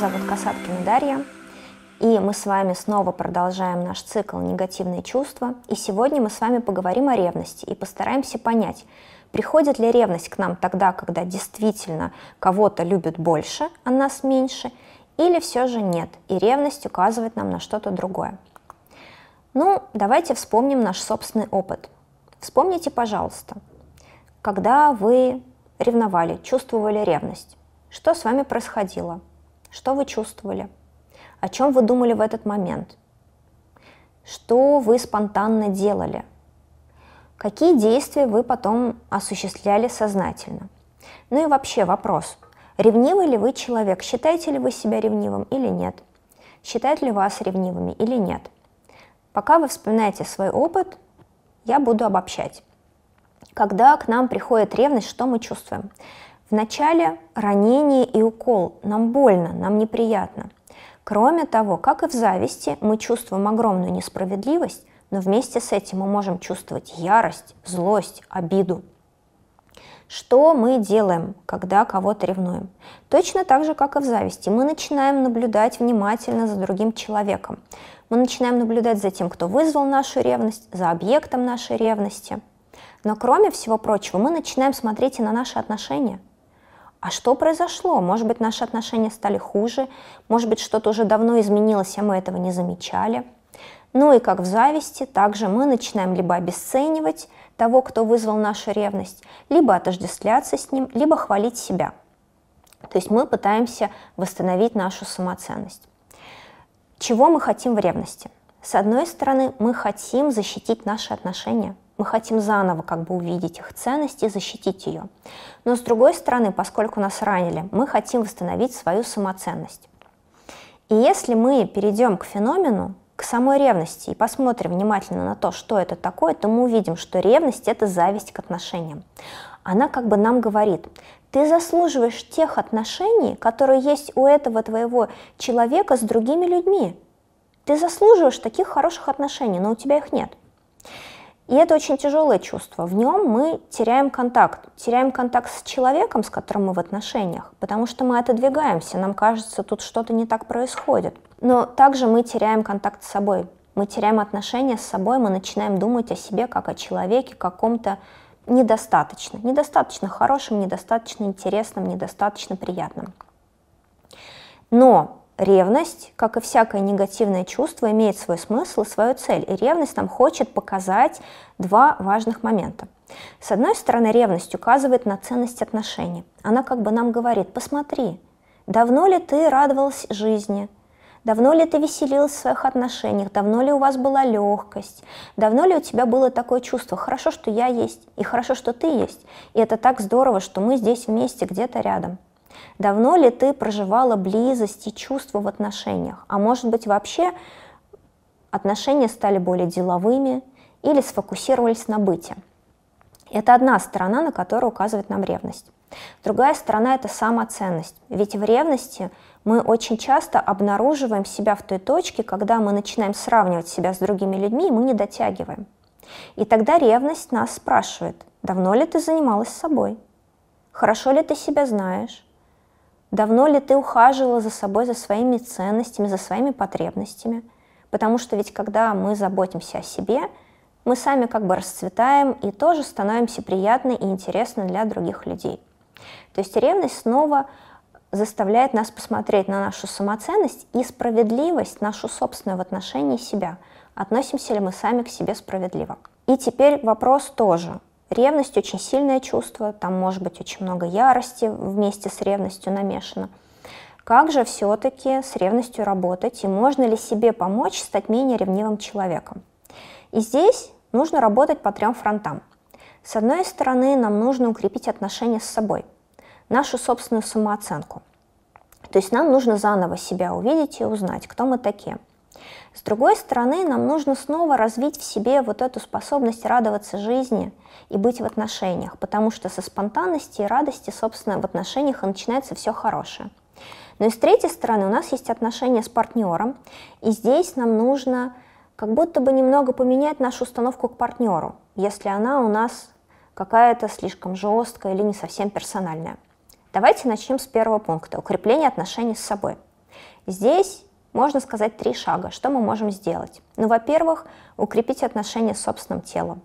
зовут Касаткина Дарья, и мы с вами снова продолжаем наш цикл «Негативные чувства». И сегодня мы с вами поговорим о ревности и постараемся понять, приходит ли ревность к нам тогда, когда действительно кого-то любит больше, а нас меньше, или все же нет, и ревность указывает нам на что-то другое. Ну, давайте вспомним наш собственный опыт. Вспомните, пожалуйста, когда вы ревновали, чувствовали ревность, что с вами происходило – что вы чувствовали? О чем вы думали в этот момент? Что вы спонтанно делали? Какие действия вы потом осуществляли сознательно? Ну и вообще вопрос. Ревнивый ли вы человек? Считаете ли вы себя ревнивым или нет? Считают ли вас ревнивыми или нет? Пока вы вспоминаете свой опыт, я буду обобщать. Когда к нам приходит ревность, что мы чувствуем? Вначале ранение и укол. Нам больно, нам неприятно. Кроме того, как и в зависти, мы чувствуем огромную несправедливость, но вместе с этим мы можем чувствовать ярость, злость, обиду. Что мы делаем, когда кого-то ревнуем? Точно так же, как и в зависти, мы начинаем наблюдать внимательно за другим человеком. Мы начинаем наблюдать за тем, кто вызвал нашу ревность, за объектом нашей ревности. Но кроме всего прочего, мы начинаем смотреть и на наши отношения – а что произошло? Может быть, наши отношения стали хуже, может быть, что-то уже давно изменилось, а мы этого не замечали. Ну и как в зависти, также мы начинаем либо обесценивать того, кто вызвал нашу ревность, либо отождествляться с ним, либо хвалить себя. То есть мы пытаемся восстановить нашу самоценность. Чего мы хотим в ревности? С одной стороны, мы хотим защитить наши отношения, мы хотим заново как бы увидеть их ценность и защитить ее. Но с другой стороны, поскольку нас ранили, мы хотим восстановить свою самоценность. И если мы перейдем к феномену, к самой ревности и посмотрим внимательно на то, что это такое, то мы увидим, что ревность – это зависть к отношениям. Она как бы нам говорит, ты заслуживаешь тех отношений, которые есть у этого твоего человека с другими людьми. Ты заслуживаешь таких хороших отношений, но у тебя их нет. И это очень тяжелое чувство. В нем мы теряем контакт. Теряем контакт с человеком, с которым мы в отношениях, потому что мы отодвигаемся, нам кажется, тут что-то не так происходит. Но также мы теряем контакт с собой. Мы теряем отношения с собой, мы начинаем думать о себе как о человеке, каком-то недостаточно. Недостаточно хорошем, недостаточно интересном, недостаточно приятном. Но Ревность, как и всякое негативное чувство, имеет свой смысл и свою цель. И ревность нам хочет показать два важных момента. С одной стороны, ревность указывает на ценность отношений. Она как бы нам говорит, посмотри, давно ли ты радовалась жизни, Давно ли ты веселилась в своих отношениях? Давно ли у вас была легкость? Давно ли у тебя было такое чувство? Хорошо, что я есть, и хорошо, что ты есть. И это так здорово, что мы здесь вместе, где-то рядом. Давно ли ты проживала близость и чувства в отношениях? А может быть вообще отношения стали более деловыми или сфокусировались на быте? Это одна сторона, на которую указывает нам ревность. Другая сторона – это самоценность. Ведь в ревности мы очень часто обнаруживаем себя в той точке, когда мы начинаем сравнивать себя с другими людьми, и мы не дотягиваем. И тогда ревность нас спрашивает, давно ли ты занималась собой? Хорошо ли ты себя знаешь? Давно ли ты ухаживала за собой, за своими ценностями, за своими потребностями? Потому что ведь когда мы заботимся о себе, мы сами как бы расцветаем и тоже становимся приятны и интересны для других людей. То есть ревность снова заставляет нас посмотреть на нашу самоценность и справедливость, нашу собственную в отношении себя. Относимся ли мы сами к себе справедливо? И теперь вопрос тоже. Ревность очень сильное чувство, там может быть очень много ярости вместе с ревностью намешано. Как же все-таки с ревностью работать и можно ли себе помочь стать менее ревнивым человеком? И здесь нужно работать по трем фронтам. С одной стороны, нам нужно укрепить отношения с собой, нашу собственную самооценку. То есть нам нужно заново себя увидеть и узнать, кто мы такие – с другой стороны, нам нужно снова развить в себе вот эту способность радоваться жизни и быть в отношениях, потому что со спонтанности и радости, собственно, в отношениях и начинается все хорошее. Но ну и с третьей стороны, у нас есть отношения с партнером, и здесь нам нужно как будто бы немного поменять нашу установку к партнеру, если она у нас какая-то слишком жесткая или не совсем персональная. Давайте начнем с первого пункта – укрепление отношений с собой. Здесь можно сказать, три шага, что мы можем сделать. Ну, во-первых, укрепить отношения с собственным телом.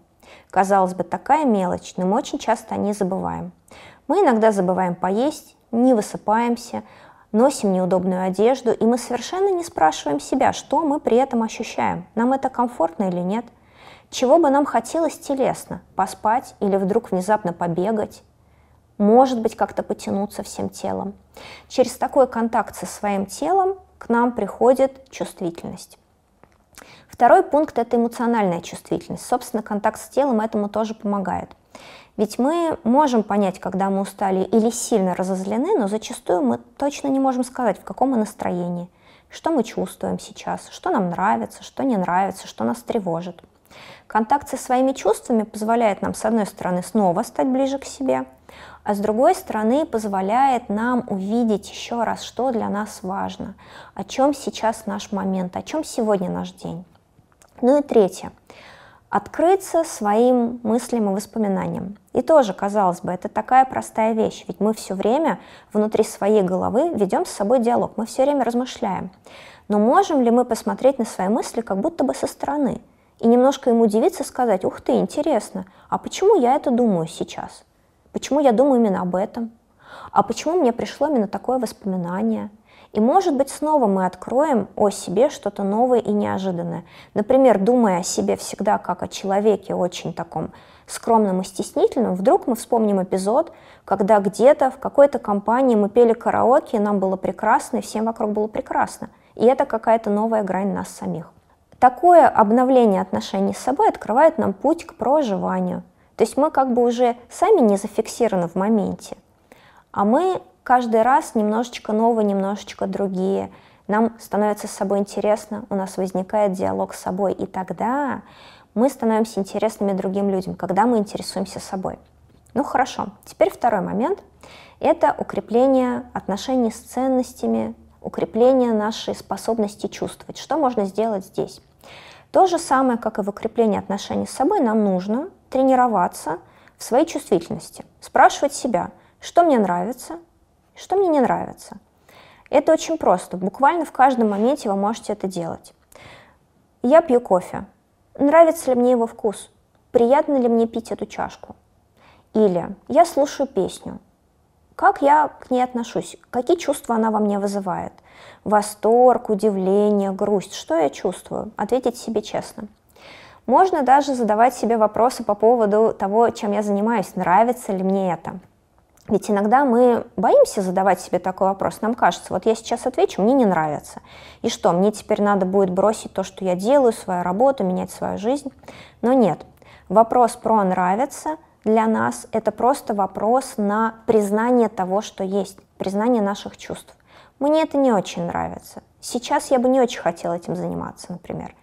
Казалось бы, такая мелочь, но мы очень часто о ней забываем. Мы иногда забываем поесть, не высыпаемся, носим неудобную одежду, и мы совершенно не спрашиваем себя, что мы при этом ощущаем, нам это комфортно или нет. Чего бы нам хотелось телесно, поспать или вдруг внезапно побегать, может быть, как-то потянуться всем телом. Через такой контакт со своим телом к нам приходит чувствительность. Второй пункт – это эмоциональная чувствительность. Собственно, контакт с телом этому тоже помогает. Ведь мы можем понять, когда мы устали или сильно разозлены, но зачастую мы точно не можем сказать, в каком мы настроении, что мы чувствуем сейчас, что нам нравится, что не нравится, что нас тревожит. Контакт со своими чувствами позволяет нам, с одной стороны, снова стать ближе к себе – а с другой стороны позволяет нам увидеть еще раз, что для нас важно, о чем сейчас наш момент, о чем сегодня наш день. Ну и третье. Открыться своим мыслям и воспоминаниям. И тоже, казалось бы, это такая простая вещь, ведь мы все время внутри своей головы ведем с собой диалог, мы все время размышляем. Но можем ли мы посмотреть на свои мысли как будто бы со стороны и немножко им удивиться, сказать, ух ты, интересно, а почему я это думаю сейчас? Почему я думаю именно об этом? А почему мне пришло именно такое воспоминание? И, может быть, снова мы откроем о себе что-то новое и неожиданное. Например, думая о себе всегда как о человеке очень таком скромном и стеснительном, вдруг мы вспомним эпизод, когда где-то в какой-то компании мы пели караоке, и нам было прекрасно, и всем вокруг было прекрасно. И это какая-то новая грань нас самих. Такое обновление отношений с собой открывает нам путь к проживанию – то есть мы как бы уже сами не зафиксированы в моменте, а мы каждый раз немножечко новые, немножечко другие. Нам становится с собой интересно, у нас возникает диалог с собой, и тогда мы становимся интересными другим людям, когда мы интересуемся собой. Ну хорошо, теперь второй момент – это укрепление отношений с ценностями, укрепление нашей способности чувствовать. Что можно сделать здесь? То же самое, как и в укреплении отношений с собой, нам нужно тренироваться в своей чувствительности, спрашивать себя, что мне нравится, что мне не нравится. Это очень просто. Буквально в каждом моменте вы можете это делать. Я пью кофе. Нравится ли мне его вкус? Приятно ли мне пить эту чашку? Или я слушаю песню. Как я к ней отношусь? Какие чувства она во мне вызывает? Восторг, удивление, грусть. Что я чувствую? Ответить себе честно. Можно даже задавать себе вопросы по поводу того, чем я занимаюсь, нравится ли мне это. Ведь иногда мы боимся задавать себе такой вопрос. Нам кажется, вот я сейчас отвечу, мне не нравится. И что, мне теперь надо будет бросить то, что я делаю, свою работу, менять свою жизнь? Но нет. Вопрос про нравится для нас это просто вопрос на признание того, что есть, признание наших чувств. Мне это не очень нравится. Сейчас я бы не очень хотела этим заниматься, например.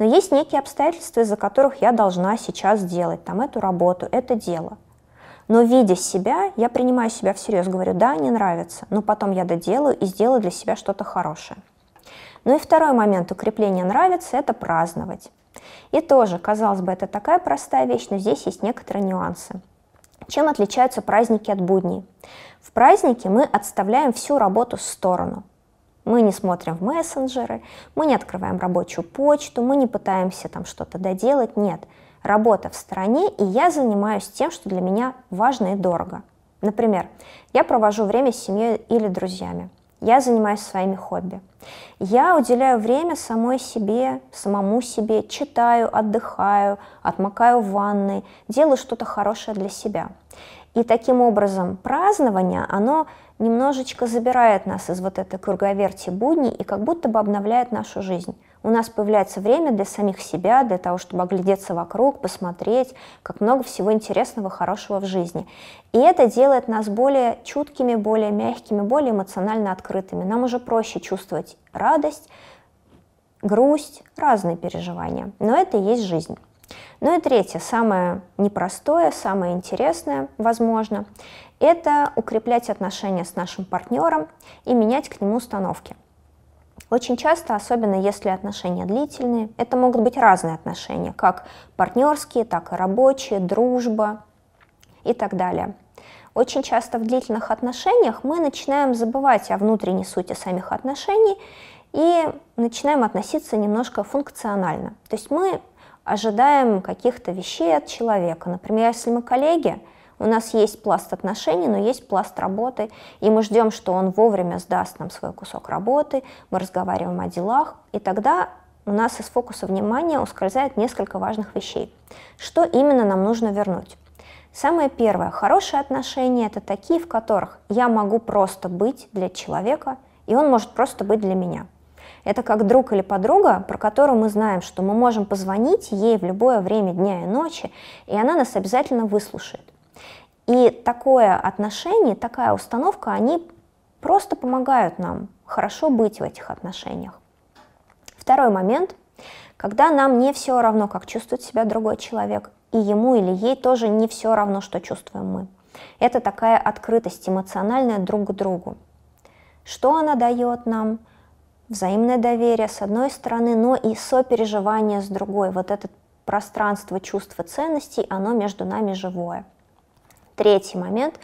Но есть некие обстоятельства, из-за которых я должна сейчас делать там эту работу, это дело. Но видя себя, я принимаю себя всерьез, говорю, да, не нравится, но потом я доделаю и сделаю для себя что-то хорошее. Ну и второй момент укрепления нравится – это праздновать. И тоже, казалось бы, это такая простая вещь, но здесь есть некоторые нюансы. Чем отличаются праздники от будней? В празднике мы отставляем всю работу в сторону – мы не смотрим в мессенджеры, мы не открываем рабочую почту, мы не пытаемся там что-то доделать, нет. Работа в стране, и я занимаюсь тем, что для меня важно и дорого. Например, я провожу время с семьей или друзьями. Я занимаюсь своими хобби. Я уделяю время самой себе, самому себе, читаю, отдыхаю, отмокаю в ванной, делаю что-то хорошее для себя. И таким образом празднование, оно немножечко забирает нас из вот этой круговерти будней и как будто бы обновляет нашу жизнь. У нас появляется время для самих себя, для того, чтобы оглядеться вокруг, посмотреть, как много всего интересного, хорошего в жизни. И это делает нас более чуткими, более мягкими, более эмоционально открытыми. Нам уже проще чувствовать радость, грусть, разные переживания. Но это и есть жизнь. Ну и третье, самое непростое, самое интересное, возможно, это укреплять отношения с нашим партнером и менять к нему установки. Очень часто, особенно если отношения длительные, это могут быть разные отношения, как партнерские, так и рабочие, дружба и так далее. Очень часто в длительных отношениях мы начинаем забывать о внутренней сути самих отношений и начинаем относиться немножко функционально. То есть мы ожидаем каких-то вещей от человека. Например, если мы коллеги, у нас есть пласт отношений, но есть пласт работы, и мы ждем, что он вовремя сдаст нам свой кусок работы, мы разговариваем о делах, и тогда у нас из фокуса внимания ускользает несколько важных вещей. Что именно нам нужно вернуть? Самое первое, хорошие отношения это такие, в которых я могу просто быть для человека, и он может просто быть для меня – это как друг или подруга, про которую мы знаем, что мы можем позвонить ей в любое время дня и ночи, и она нас обязательно выслушает. И такое отношение, такая установка, они просто помогают нам хорошо быть в этих отношениях. Второй момент, когда нам не все равно, как чувствует себя другой человек, и ему или ей тоже не все равно, что чувствуем мы. Это такая открытость эмоциональная друг к другу. Что она дает нам – взаимное доверие с одной стороны, но и сопереживание с другой. Вот это пространство чувства ценностей, оно между нами живое. Третий момент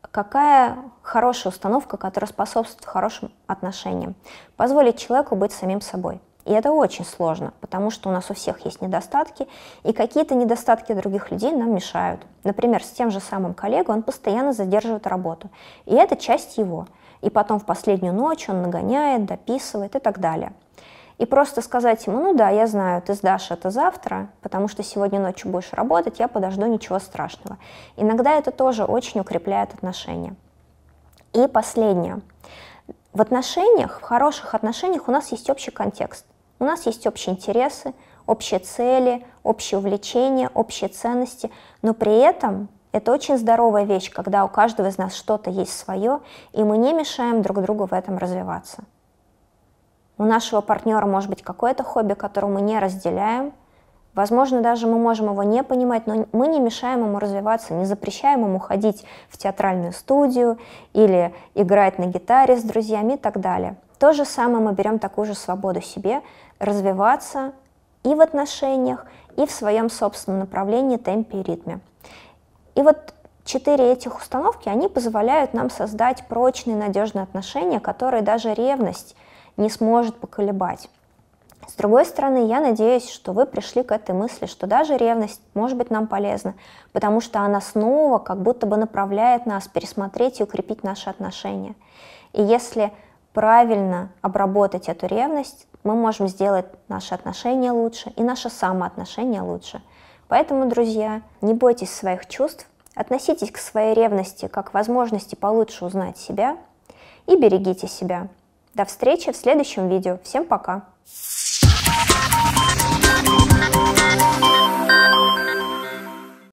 какая хорошая установка, которая способствует хорошим отношениям. Позволить человеку быть самим собой. И это очень сложно, потому что у нас у всех есть недостатки, и какие-то недостатки других людей нам мешают. Например, с тем же самым коллегой он постоянно задерживает работу, и это часть его – и потом в последнюю ночь он нагоняет, дописывает и так далее. И просто сказать ему, ну да, я знаю, ты сдашь это завтра, потому что сегодня ночью будешь работать, я подожду, ничего страшного. Иногда это тоже очень укрепляет отношения. И последнее. В отношениях, в хороших отношениях у нас есть общий контекст. У нас есть общие интересы, общие цели, общие увлечения, общие ценности, но при этом это очень здоровая вещь, когда у каждого из нас что-то есть свое, и мы не мешаем друг другу в этом развиваться. У нашего партнера может быть какое-то хобби, которое мы не разделяем. Возможно, даже мы можем его не понимать, но мы не мешаем ему развиваться, не запрещаем ему ходить в театральную студию или играть на гитаре с друзьями и так далее. То же самое мы берем такую же свободу себе развиваться и в отношениях, и в своем собственном направлении, темпе и ритме. И вот четыре этих установки, они позволяют нам создать прочные, надежные отношения, которые даже ревность не сможет поколебать. С другой стороны, я надеюсь, что вы пришли к этой мысли, что даже ревность может быть нам полезна, потому что она снова как будто бы направляет нас пересмотреть и укрепить наши отношения. И если правильно обработать эту ревность, мы можем сделать наши отношения лучше и наше самоотношение лучше – Поэтому, друзья, не бойтесь своих чувств, относитесь к своей ревности как к возможности получше узнать себя и берегите себя. До встречи в следующем видео. Всем пока!